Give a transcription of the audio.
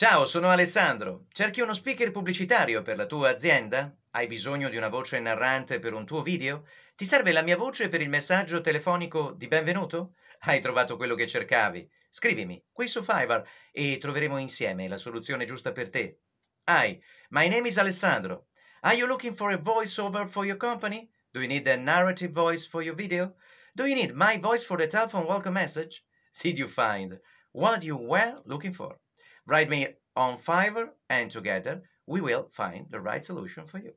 Ciao, sono Alessandro. Cerchi uno speaker pubblicitario per la tua azienda? Hai bisogno di una voce narrante per un tuo video? Ti serve la mia voce per il messaggio telefonico di benvenuto? Hai trovato quello che cercavi. Scrivimi qui su Fiverr e troveremo insieme la soluzione giusta per te. Hi, my name is Alessandro. Are you looking for a voiceover for your company? Do you need a narrative voice for your video? Do you need my voice for the telephone welcome message? Did you find what you were looking for? Write me on Fiverr and together we will find the right solution for you.